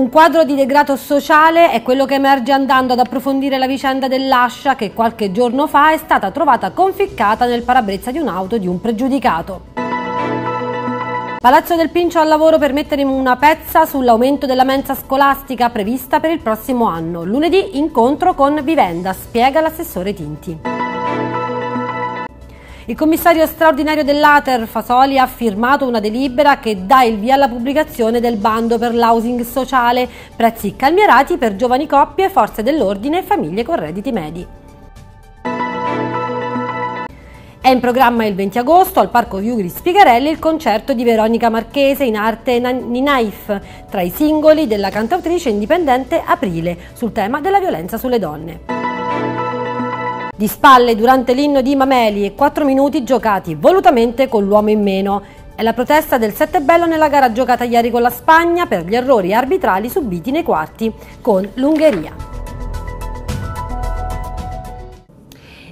Un quadro di degrado sociale è quello che emerge andando ad approfondire la vicenda dell'ascia che qualche giorno fa è stata trovata conficcata nel parabrezza di un'auto di un pregiudicato. Palazzo del Pincio al lavoro per mettere una pezza sull'aumento della mensa scolastica prevista per il prossimo anno. Lunedì incontro con Vivenda, spiega l'assessore Tinti. Il commissario straordinario dell'Ater, Fasoli, ha firmato una delibera che dà il via alla pubblicazione del bando per l'housing sociale, prezzi calmierati per giovani coppie, forze dell'ordine e famiglie con redditi medi. È in programma il 20 agosto al Parco Viugri Spigarelli il concerto di Veronica Marchese in arte Ninaif, tra i singoli della cantautrice indipendente Aprile, sul tema della violenza sulle donne di spalle durante l'inno di Mameli e 4 minuti giocati volutamente con l'uomo in meno. È la protesta del Sette Bello nella gara giocata ieri con la Spagna per gli errori arbitrali subiti nei quarti con l'Ungheria.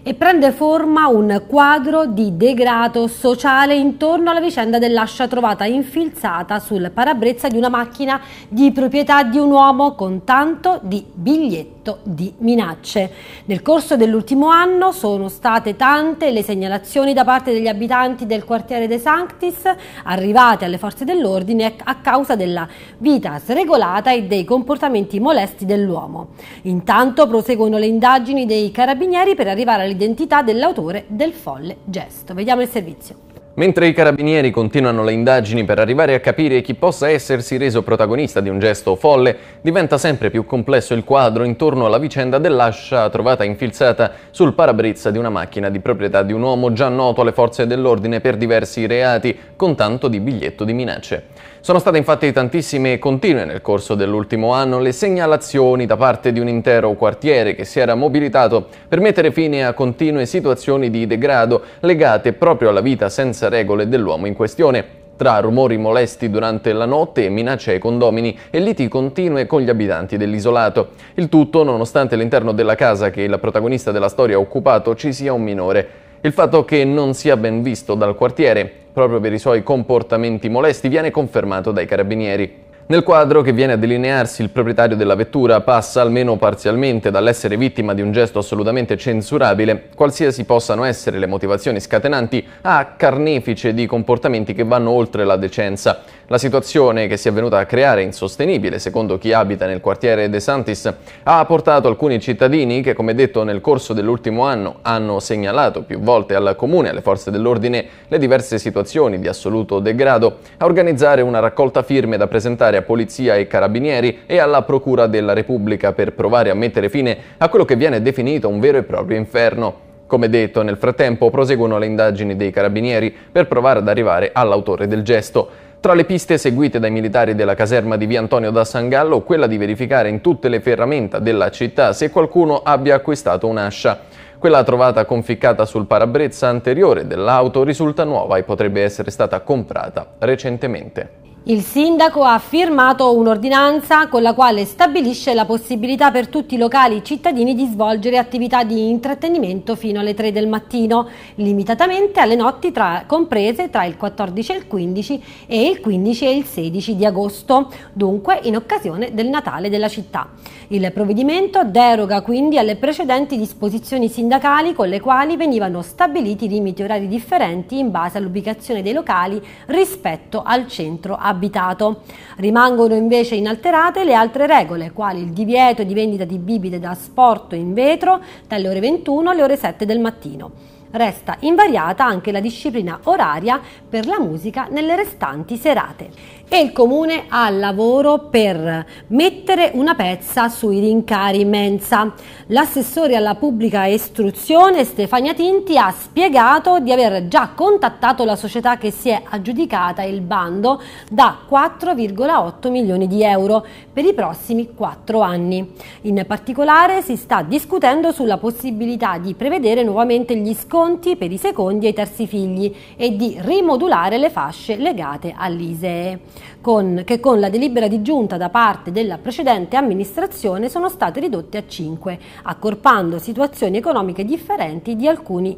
e prende forma un quadro di degrado sociale intorno alla vicenda dell'ascia trovata infilzata sul parabrezza di una macchina di proprietà di un uomo con tanto di biglietto di minacce. Nel corso dell'ultimo anno sono state tante le segnalazioni da parte degli abitanti del quartiere De Sanctis arrivate alle forze dell'ordine a causa della vita sregolata e dei comportamenti molesti dell'uomo. Intanto proseguono le indagini dei carabinieri per arrivare alle identità dell'autore del folle gesto. Vediamo il servizio. Mentre i carabinieri continuano le indagini per arrivare a capire chi possa essersi reso protagonista di un gesto folle, diventa sempre più complesso il quadro intorno alla vicenda dell'ascia trovata infilzata sul parabrezza di una macchina di proprietà di un uomo già noto alle forze dell'ordine per diversi reati, con tanto di biglietto di minacce. Sono state infatti tantissime e continue nel corso dell'ultimo anno le segnalazioni da parte di un intero quartiere che si era mobilitato per mettere fine a continue situazioni di degrado legate proprio alla vita senza regole dell'uomo in questione tra rumori molesti durante la notte e minacce ai condomini e liti continue con gli abitanti dell'isolato. Il tutto nonostante all'interno della casa che la protagonista della storia ha occupato ci sia un minore. Il fatto che non sia ben visto dal quartiere, proprio per i suoi comportamenti molesti, viene confermato dai carabinieri. Nel quadro che viene a delinearsi il proprietario della vettura passa almeno parzialmente dall'essere vittima di un gesto assolutamente censurabile, qualsiasi possano essere le motivazioni scatenanti, a carnefice di comportamenti che vanno oltre la decenza. La situazione che si è venuta a creare insostenibile, secondo chi abita nel quartiere De Santis, ha portato alcuni cittadini che, come detto nel corso dell'ultimo anno, hanno segnalato più volte al comune e alle forze dell'ordine le diverse situazioni di assoluto degrado, a organizzare una raccolta firme da presentare Sanitaria, Polizia e Carabinieri e alla Procura della Repubblica per provare a mettere fine a quello che viene definito un vero e proprio inferno. Come detto, nel frattempo proseguono le indagini dei carabinieri per provare ad arrivare all'autore del gesto. Tra le piste seguite dai militari della caserma di via Antonio da San Gallo, quella di verificare in tutte le ferramenta della città se qualcuno abbia acquistato un'ascia. Quella trovata conficcata sul parabrezza anteriore dell'auto risulta nuova e potrebbe essere stata comprata recentemente. Il sindaco ha firmato un'ordinanza con la quale stabilisce la possibilità per tutti i locali cittadini di svolgere attività di intrattenimento fino alle 3 del mattino, limitatamente alle notti tra, comprese tra il 14 e il 15 e il 15 e il 16 di agosto, dunque in occasione del Natale della città. Il provvedimento deroga quindi alle precedenti disposizioni sindacali con le quali venivano stabiliti limiti orari differenti in base all'ubicazione dei locali rispetto al centro abitato abitato. Rimangono invece inalterate le altre regole, quali il divieto di vendita di bibite da asporto in vetro dalle ore 21 alle ore 7 del mattino. Resta invariata anche la disciplina oraria per la musica nelle restanti serate e il comune ha lavoro per mettere una pezza sui rincari mensa. L'assessore alla pubblica istruzione Stefania Tinti ha spiegato di aver già contattato la società che si è aggiudicata il bando da 4,8 milioni di euro per i prossimi 4 anni. In particolare si sta discutendo sulla possibilità di prevedere nuovamente gli sconti per i secondi e i terzi figli e di rimodulare le fasce legate all'ISEE con, che con la delibera di giunta da parte della precedente amministrazione sono state ridotte a 5, accorpando situazioni economiche differenti di alcuni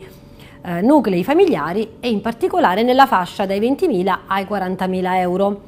eh, nuclei familiari e in particolare nella fascia dai 20.000 ai 40.000 euro.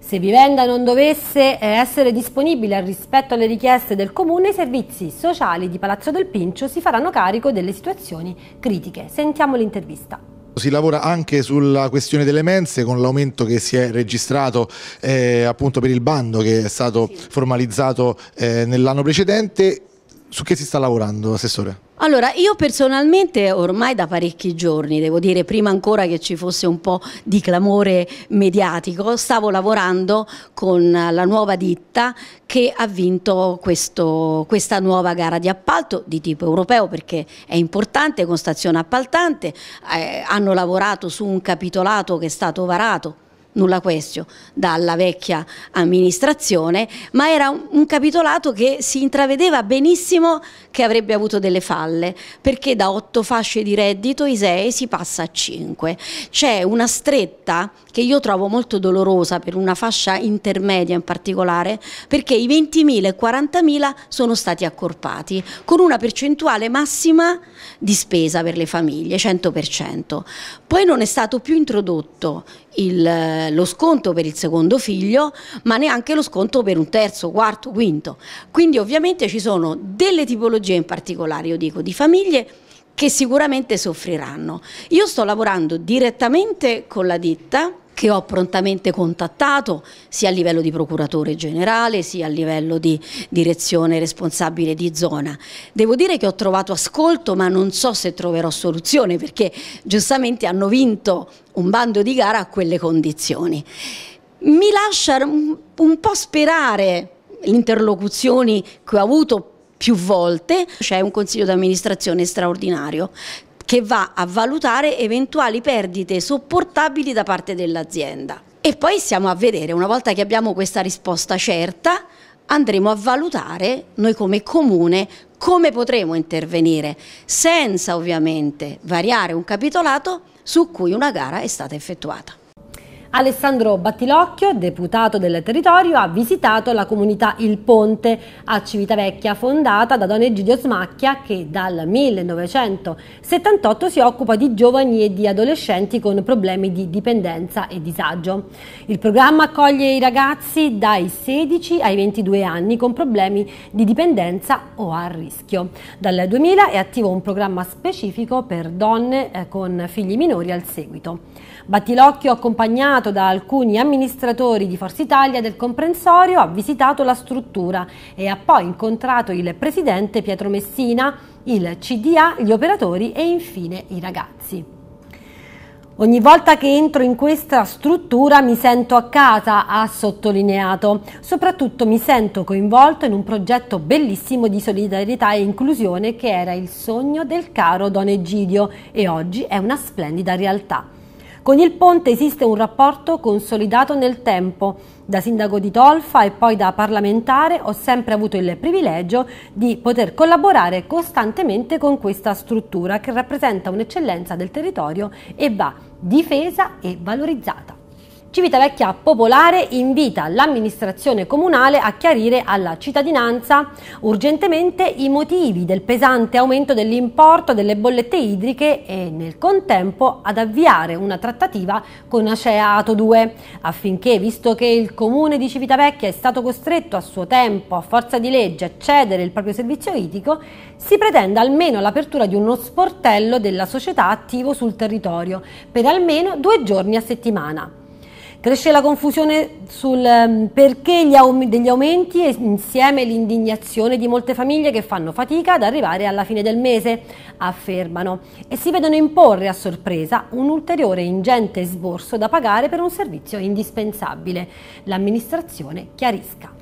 Se Vivenda non dovesse eh, essere disponibile rispetto alle richieste del Comune, i servizi sociali di Palazzo del Pincio si faranno carico delle situazioni critiche. Sentiamo l'intervista. Si lavora anche sulla questione delle mense con l'aumento che si è registrato eh, appunto per il bando che è stato formalizzato eh, nell'anno precedente. Su che si sta lavorando, Assessore? Allora, io personalmente ormai da parecchi giorni, devo dire prima ancora che ci fosse un po' di clamore mediatico, stavo lavorando con la nuova ditta che ha vinto questo, questa nuova gara di appalto di tipo europeo perché è importante con stazione appaltante, eh, hanno lavorato su un capitolato che è stato varato nulla questio dalla vecchia amministrazione, ma era un capitolato che si intravedeva benissimo che avrebbe avuto delle falle, perché da otto fasce di reddito ISEE si passa a cinque. C'è una stretta che io trovo molto dolorosa per una fascia intermedia in particolare, perché i 20.000 e 40.000 sono stati accorpati, con una percentuale massima di spesa per le famiglie, 100%. Poi non è stato più introdotto il, lo sconto per il secondo figlio, ma neanche lo sconto per un terzo, quarto, quinto. Quindi ovviamente ci sono delle tipologie in particolare, io dico, di famiglie che sicuramente soffriranno. Io sto lavorando direttamente con la ditta che ho prontamente contattato sia a livello di procuratore generale sia a livello di direzione responsabile di zona. Devo dire che ho trovato ascolto ma non so se troverò soluzione perché giustamente hanno vinto un bando di gara a quelle condizioni. Mi lascia un po' sperare le interlocuzioni che ho avuto più volte, c'è un consiglio d'amministrazione straordinario che va a valutare eventuali perdite sopportabili da parte dell'azienda. E poi stiamo a vedere, una volta che abbiamo questa risposta certa, andremo a valutare noi come comune come potremo intervenire senza ovviamente variare un capitolato su cui una gara è stata effettuata. Alessandro Battilocchio, deputato del territorio, ha visitato la comunità Il Ponte a Civitavecchia, fondata da Don Egidio Smacchia, che dal 1978 si occupa di giovani e di adolescenti con problemi di dipendenza e disagio. Il programma accoglie i ragazzi dai 16 ai 22 anni con problemi di dipendenza o a rischio. Dal 2000 è attivo un programma specifico per donne eh, con figli minori al seguito. Battilocchio ha accompagnato impegnato da alcuni amministratori di Forza Italia del comprensorio, ha visitato la struttura e ha poi incontrato il presidente Pietro Messina, il CDA, gli operatori e infine i ragazzi. Ogni volta che entro in questa struttura mi sento a casa, ha sottolineato. Soprattutto mi sento coinvolto in un progetto bellissimo di solidarietà e inclusione che era il sogno del caro Don Egidio e oggi è una splendida realtà. Con il ponte esiste un rapporto consolidato nel tempo. Da sindaco di Tolfa e poi da parlamentare ho sempre avuto il privilegio di poter collaborare costantemente con questa struttura che rappresenta un'eccellenza del territorio e va difesa e valorizzata. Civitavecchia Popolare invita l'amministrazione comunale a chiarire alla cittadinanza urgentemente i motivi del pesante aumento dell'importo delle bollette idriche e nel contempo ad avviare una trattativa con Acea Ato 2 affinché, visto che il comune di Civitavecchia è stato costretto a suo tempo, a forza di legge, a cedere il proprio servizio idrico, si pretenda almeno l'apertura di uno sportello della società attivo sul territorio per almeno due giorni a settimana. Cresce la confusione sul ehm, perché degli aumenti e insieme l'indignazione di molte famiglie che fanno fatica ad arrivare alla fine del mese, affermano, e si vedono imporre a sorpresa un ulteriore ingente sborso da pagare per un servizio indispensabile. L'amministrazione chiarisca.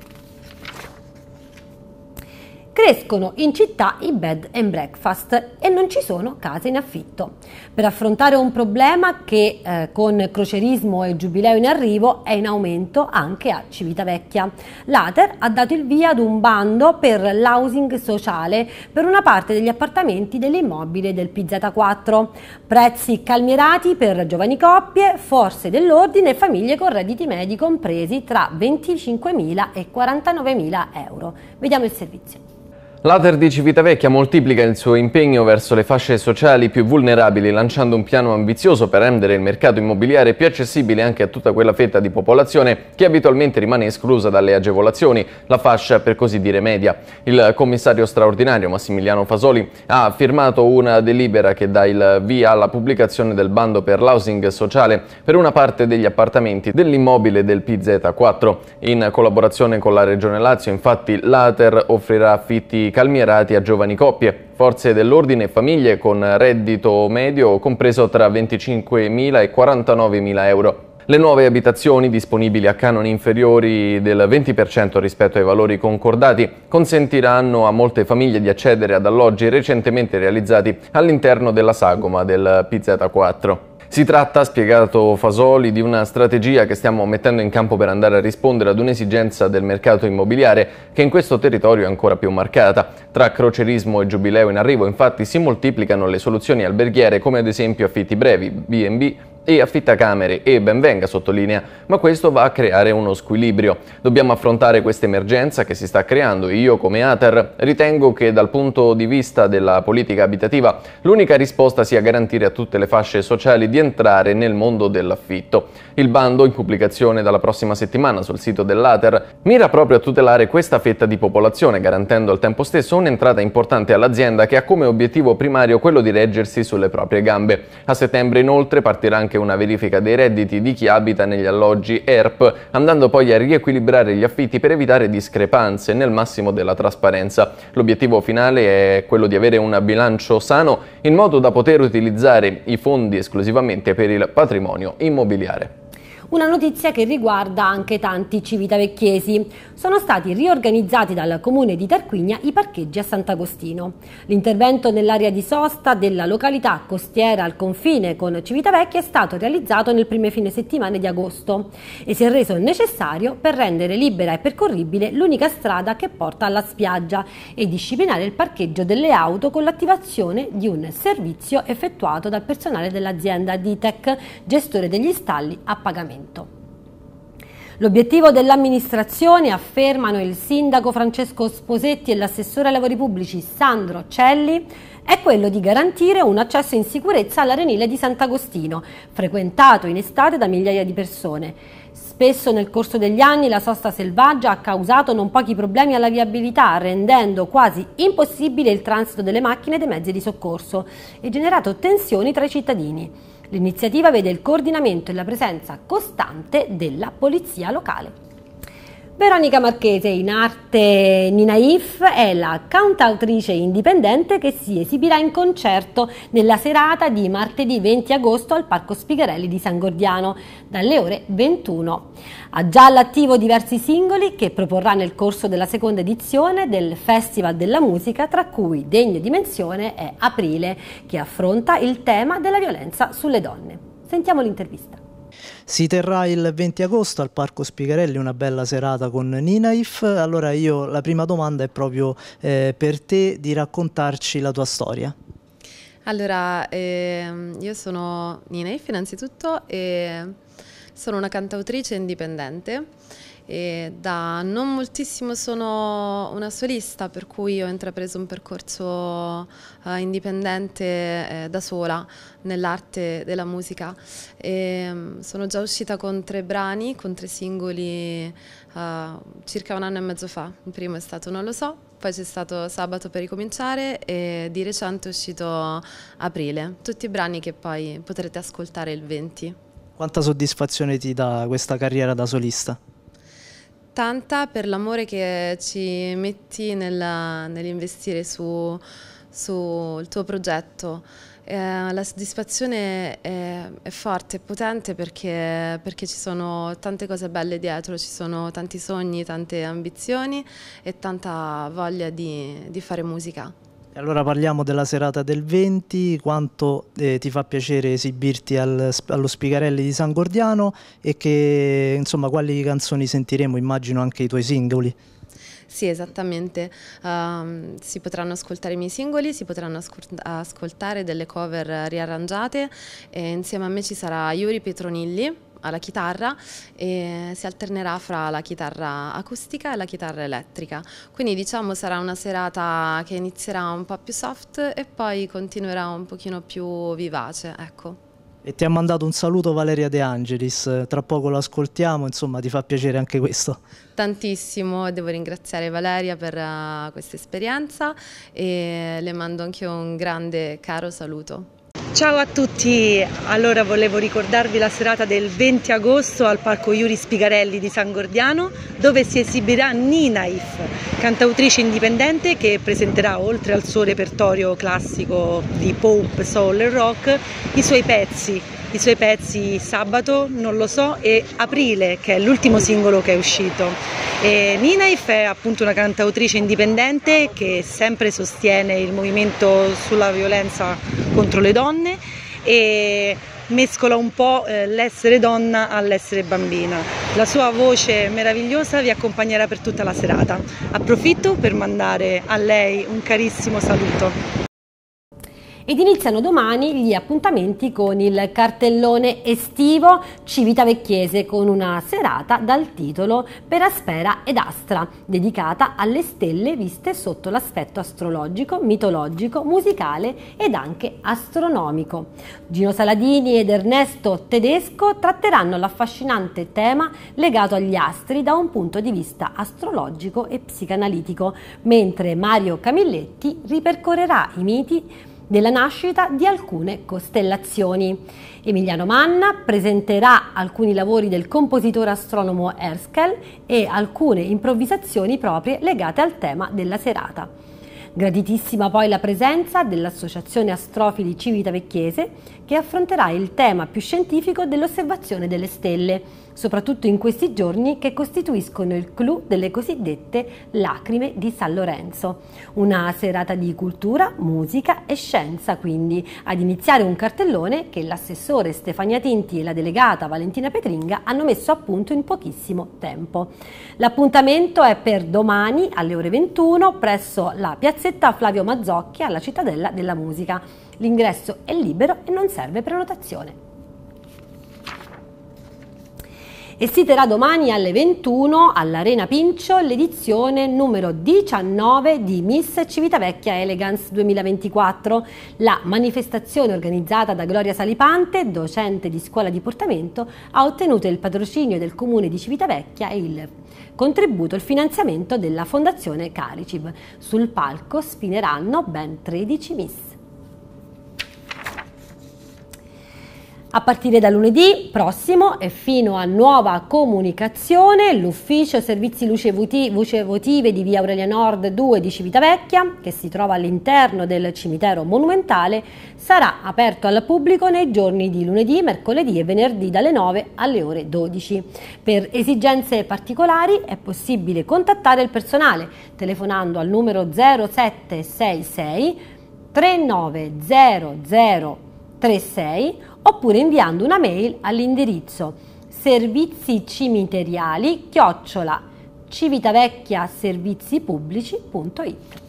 Crescono in città i bed and breakfast e non ci sono case in affitto per affrontare un problema che eh, con crocerismo e giubileo in arrivo è in aumento anche a Civitavecchia. L'Ater ha dato il via ad un bando per l'housing sociale per una parte degli appartamenti dell'immobile del PZ4. Prezzi calmierati per giovani coppie, forze dell'ordine e famiglie con redditi medi compresi tra 25.000 e 49.000 euro. Vediamo il servizio. L'Ater di Civitavecchia moltiplica il suo impegno verso le fasce sociali più vulnerabili, lanciando un piano ambizioso per rendere il mercato immobiliare più accessibile anche a tutta quella fetta di popolazione che abitualmente rimane esclusa dalle agevolazioni, la fascia per così dire media. Il commissario straordinario Massimiliano Fasoli ha firmato una delibera che dà il via alla pubblicazione del bando per l'housing sociale per una parte degli appartamenti dell'immobile del PZ4. In collaborazione con la Regione Lazio, infatti, l'Ater offrirà affitti calmierati a giovani coppie. Forze dell'ordine e famiglie con reddito medio compreso tra 25.000 e 49.000 euro. Le nuove abitazioni disponibili a canoni inferiori del 20% rispetto ai valori concordati consentiranno a molte famiglie di accedere ad alloggi recentemente realizzati all'interno della sagoma del PZ4. Si tratta, spiegato Fasoli, di una strategia che stiamo mettendo in campo per andare a rispondere ad un'esigenza del mercato immobiliare che in questo territorio è ancora più marcata. Tra crocerismo e giubileo in arrivo infatti si moltiplicano le soluzioni alberghiere come ad esempio affitti brevi, B&B, e affittacamere e benvenga sottolinea, ma questo va a creare uno squilibrio. Dobbiamo affrontare questa emergenza che si sta creando. Io come ATER ritengo che dal punto di vista della politica abitativa l'unica risposta sia garantire a tutte le fasce sociali di entrare nel mondo dell'affitto. Il bando, in pubblicazione dalla prossima settimana sul sito dell'ATER, mira proprio a tutelare questa fetta di popolazione, garantendo al tempo stesso un'entrata importante all'azienda che ha come obiettivo primario quello di reggersi sulle proprie gambe. A settembre inoltre partirà anche anche una verifica dei redditi di chi abita negli alloggi ERP, andando poi a riequilibrare gli affitti per evitare discrepanze nel massimo della trasparenza. L'obiettivo finale è quello di avere un bilancio sano in modo da poter utilizzare i fondi esclusivamente per il patrimonio immobiliare una notizia che riguarda anche tanti civitavecchiesi. Sono stati riorganizzati dal comune di Tarquinia i parcheggi a Sant'Agostino. L'intervento nell'area di sosta della località costiera al confine con Civitavecchia è stato realizzato nel primo fine settimana di agosto e si è reso necessario per rendere libera e percorribile l'unica strada che porta alla spiaggia e disciplinare il parcheggio delle auto con l'attivazione di un servizio effettuato dal personale dell'azienda Ditec, gestore degli stalli a pagamento. Parlamento. L'obiettivo dell'amministrazione, affermano il sindaco Francesco Sposetti e l'assessore ai lavori pubblici Sandro Celli, è quello di garantire un accesso in sicurezza all'Arenile di Sant'Agostino, frequentato in estate da migliaia di persone. Spesso nel corso degli anni la sosta selvaggia ha causato non pochi problemi alla viabilità, rendendo quasi impossibile il transito delle macchine e dei mezzi di soccorso e generato tensioni tra i cittadini. L'iniziativa vede il coordinamento e la presenza costante della polizia locale. Veronica Marchese in arte Ninaif è la cantautrice indipendente che si esibirà in concerto nella serata di martedì 20 agosto al Parco Spigarelli di San Gordiano dalle ore 21. Ha già all'attivo diversi singoli che proporrà nel corso della seconda edizione del Festival della Musica, tra cui degno di menzione è Aprile, che affronta il tema della violenza sulle donne. Sentiamo l'intervista. Si terrà il 20 agosto al Parco Spigarelli una bella serata con Ninaif. Allora io la prima domanda è proprio eh, per te di raccontarci la tua storia. Allora, ehm, io sono Ninaif innanzitutto e sono una cantautrice indipendente e da non moltissimo sono una solista, per cui ho intrapreso un percorso eh, indipendente eh, da sola nell'arte della musica. E, mm, sono già uscita con tre brani, con tre singoli eh, circa un anno e mezzo fa. Il primo è stato Non lo so, poi c'è stato Sabato per ricominciare e di recente è uscito Aprile. Tutti i brani che poi potrete ascoltare il 20. Quanta soddisfazione ti dà questa carriera da solista? tanta per l'amore che ci metti nella, nell'investire sul su tuo progetto. Eh, la soddisfazione è, è, forte, è potente perché, perché, ci sono tante cose belle dietro, ci sono tanti sogni, tante ambizioni e tanta voglia di, di fare musica allora parliamo della serata del 20, quanto eh, ti fa piacere esibirti al, allo Spigarelli di San Gordiano e che, insomma, quali canzoni sentiremo, immagino anche i tuoi singoli. Sì, esattamente. Uh, si potranno ascoltare i miei singoli, si potranno ascoltare delle cover riarrangiate e insieme a me ci sarà Yuri Petronilli alla chitarra e si alternerà fra la chitarra acustica e la chitarra elettrica. Quindi diciamo sarà una serata che inizierà un po' più soft e poi continuerà un pochino più vivace, ecco. E ti ha mandato un saluto Valeria De Angelis, tra poco lo ascoltiamo, insomma ti fa piacere anche questo. Tantissimo, devo ringraziare Valeria per uh, questa esperienza e le mando anche un grande caro saluto. Ciao a tutti, allora volevo ricordarvi la serata del 20 agosto al Parco Iuri Spigarelli di San Gordiano dove si esibirà Ninaif, cantautrice indipendente che presenterà oltre al suo repertorio classico di pop, soul e rock i suoi pezzi i suoi pezzi sabato, non lo so, e Aprile, che è l'ultimo singolo che è uscito. E Ninaif è appunto una cantautrice indipendente che sempre sostiene il movimento sulla violenza contro le donne e mescola un po' eh, l'essere donna all'essere bambina. La sua voce meravigliosa vi accompagnerà per tutta la serata. Approfitto per mandare a lei un carissimo saluto ed iniziano domani gli appuntamenti con il cartellone estivo Civitavecchiese con una serata dal titolo Per Aspera ed Astra, dedicata alle stelle viste sotto l'aspetto astrologico, mitologico, musicale ed anche astronomico. Gino Saladini ed Ernesto Tedesco tratteranno l'affascinante tema legato agli astri da un punto di vista astrologico e psicanalitico, mentre Mario Camilletti ripercorrerà i miti della nascita di alcune costellazioni. Emiliano Manna presenterà alcuni lavori del compositore astronomo Erskell e alcune improvvisazioni proprie legate al tema della serata. Graditissima poi la presenza dell'Associazione Astrofili Civita Vecchiese che affronterà il tema più scientifico dell'osservazione delle stelle soprattutto in questi giorni, che costituiscono il clou delle cosiddette lacrime di San Lorenzo. Una serata di cultura, musica e scienza, quindi, ad iniziare un cartellone che l'assessore Stefania Tinti e la delegata Valentina Petringa hanno messo a punto in pochissimo tempo. L'appuntamento è per domani alle ore 21 presso la piazzetta Flavio Mazzocchi alla Cittadella della Musica. L'ingresso è libero e non serve prenotazione. e si terrà domani alle 21 all'Arena Pincio l'edizione numero 19 di Miss Civitavecchia Elegance 2024, la manifestazione organizzata da Gloria Salipante, docente di scuola di portamento, ha ottenuto il patrocinio del comune di Civitavecchia e il contributo al finanziamento della Fondazione Caricib. Sul palco spineranno ben 13 miss. A partire da lunedì prossimo e fino a nuova comunicazione, l'ufficio servizi luce, voti, luce votive di via Aurelia Nord 2 di Civitavecchia, che si trova all'interno del cimitero monumentale, sarà aperto al pubblico nei giorni di lunedì, mercoledì e venerdì dalle 9 alle ore 12. Per esigenze particolari è possibile contattare il personale telefonando al numero 0766 390036 oppure inviando una mail all'indirizzo servizicimiteriali chiocciola civitavecchiaservizipubblici.it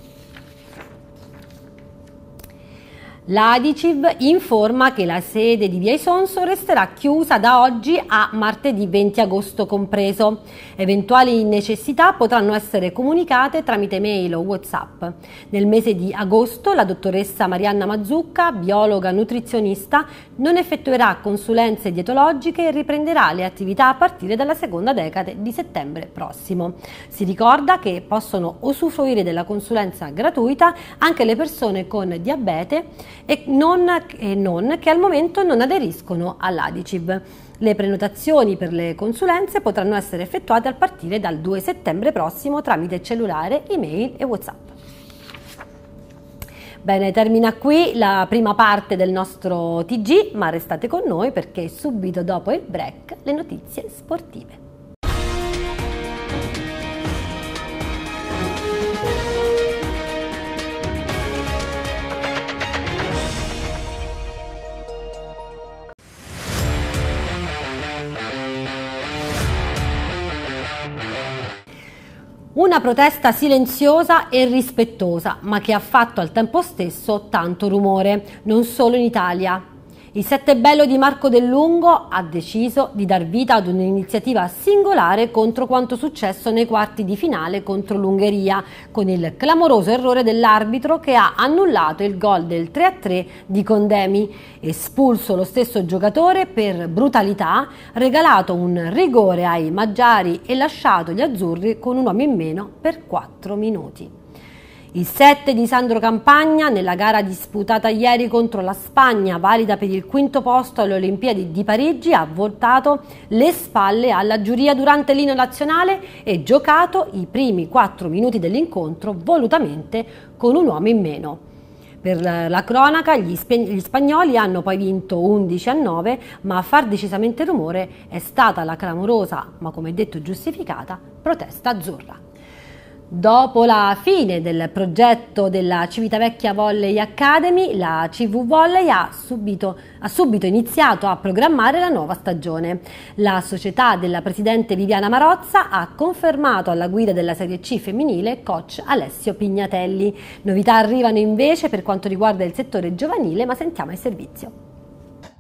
L'Adiciv informa che la sede di Via Isonso resterà chiusa da oggi a martedì 20 agosto compreso. Eventuali necessità potranno essere comunicate tramite mail o WhatsApp. Nel mese di agosto la dottoressa Marianna Mazzucca, biologa nutrizionista, non effettuerà consulenze dietologiche e riprenderà le attività a partire dalla seconda decade di settembre prossimo. Si ricorda che possono usufruire della consulenza gratuita anche le persone con diabete e non, e non che al momento non aderiscono all'Adicib. Le prenotazioni per le consulenze potranno essere effettuate a partire dal 2 settembre prossimo tramite cellulare, email e WhatsApp. Bene, termina qui la prima parte del nostro TG, ma restate con noi perché subito dopo il break le notizie sportive. Una protesta silenziosa e rispettosa, ma che ha fatto al tempo stesso tanto rumore, non solo in Italia. Il Sette Bello di Marco Dell'Ungo ha deciso di dar vita ad un'iniziativa singolare contro quanto successo nei quarti di finale contro l'Ungheria, con il clamoroso errore dell'arbitro che ha annullato il gol del 3-3 di Condemi, espulso lo stesso giocatore per brutalità, regalato un rigore ai Maggiari e lasciato gli azzurri con un uomo in meno per 4 minuti. Il 7 di Sandro Campagna nella gara disputata ieri contro la Spagna, valida per il quinto posto alle Olimpiadi di Parigi, ha voltato le spalle alla giuria durante l'ino nazionale e giocato i primi quattro minuti dell'incontro volutamente con un uomo in meno. Per la cronaca gli, gli, spagnoli hanno poi vinto 11 a 9, ma a far decisamente rumore è stata la clamorosa, ma come detto giustificata, protesta azzurra. Dopo la fine del progetto della Civitavecchia Volley Academy, la CV Volley ha subito, ha subito, iniziato a programmare la nuova stagione. La società della presidente Viviana Marozza ha confermato alla guida della Serie C femminile coach Alessio Pignatelli. Novità arrivano invece per quanto riguarda il settore giovanile, ma sentiamo il servizio.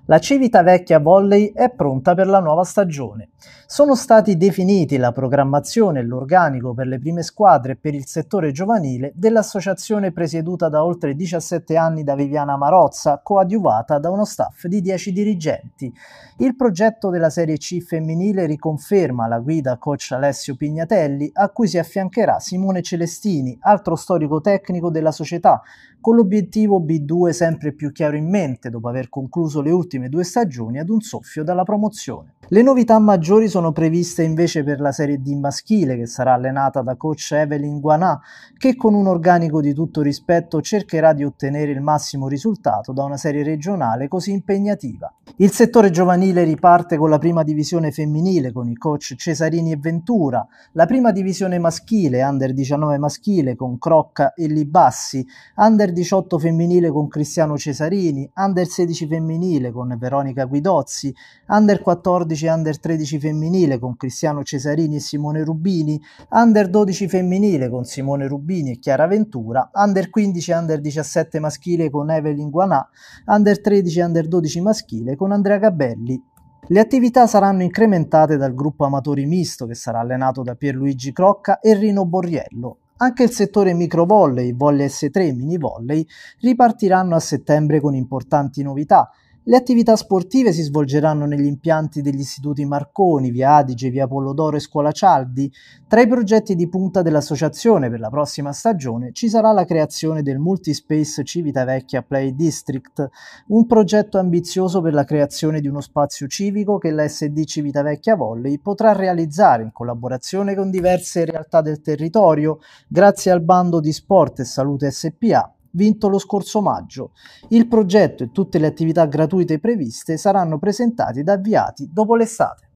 La Civitavecchia Volley è pronta per la nuova stagione sono stati definiti la programmazione e l'organico per le prime squadre e per il settore giovanile dell'associazione presieduta da oltre 17 anni da Viviana Marozza, coadiuvata da uno staff di 10 dirigenti. Il progetto della Serie C femminile riconferma la guida coach Alessio Pignatelli, a cui si affiancherà Simone Celestini, altro storico tecnico della società, con l'obiettivo B2 sempre più chiaro in mente dopo aver concluso le ultime due stagioni ad un soffio dalla promozione. Le novità maggiori sono sono previste invece per la Serie D maschile, che sarà allenata da coach Evelyn Guanà, che con un organico di tutto rispetto cercherà di ottenere il massimo risultato da una serie regionale così impegnativa. Il settore giovanile riparte con la prima divisione femminile, con i coach Cesarini e Ventura, la prima divisione maschile, under 19 maschile, con Crocca e Libassi, under 18 femminile con Cristiano Cesarini, under 16 femminile con Veronica Guidozzi, under 14 e under 13 femminile femminile con Cristiano Cesarini e Simone Rubini, under 12 femminile con Simone Rubini e Chiara Ventura, under 15 e under 17 maschile con Evelyn Guanà, under 13 e under 12 maschile con Andrea Gabelli le attività saranno incrementate dal gruppo amatori misto che sarà allenato da Pierluigi Crocca e Rino Borriello. Anche il settore microvolley, volley S3 e mini volley ripartiranno a settembre con importanti novità le attività sportive si svolgeranno negli impianti degli istituti Marconi, via Adige, via Pollodoro e Scuola Cialdi. Tra i progetti di punta dell'associazione per la prossima stagione ci sarà la creazione del Multispace Civitavecchia Play District, un progetto ambizioso per la creazione di uno spazio civico che la SD Civitavecchia Volley potrà realizzare in collaborazione con diverse realtà del territorio grazie al bando di Sport e Salute SPA vinto lo scorso maggio. Il progetto e tutte le attività gratuite previste saranno presentati ed avviati dopo l'estate.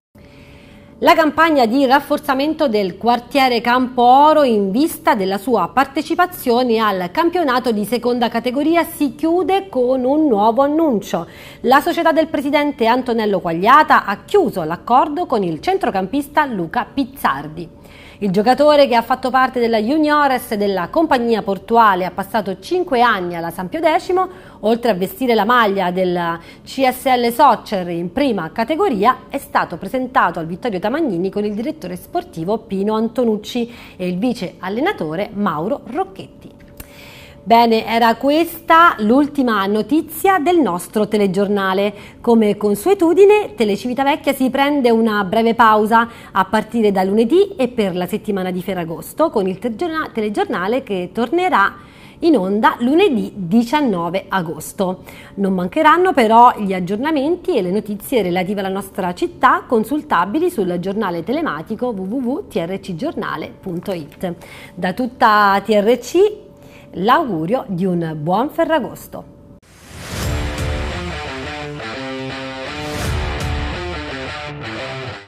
La campagna di rafforzamento del quartiere Campo Oro in vista della sua partecipazione al campionato di seconda categoria si chiude con un nuovo annuncio. La società del presidente Antonello Quagliata ha chiuso l'accordo con il centrocampista Luca Pizzardi. Il giocatore che ha fatto parte della Juniores della compagnia portuale ha passato 5 anni alla San Pio X, oltre a vestire la maglia del CSL Soccer in prima categoria, è stato presentato al Vittorio Tamagnini con il direttore sportivo Pino Antonucci e il vice allenatore Mauro Rocchetti. Bene, era questa l'ultima notizia del nostro telegiornale. Come consuetudine, Telecividavecchia si prende una breve pausa a partire da lunedì e per la settimana di Ferragosto con il telegiornale che tornerà in onda lunedì 19 agosto. Non mancheranno però gli aggiornamenti e le notizie relative alla nostra città consultabili sul giornale telematico www.trcgiornale.it. Da tutta TRC l'augurio di un buon Ferragosto.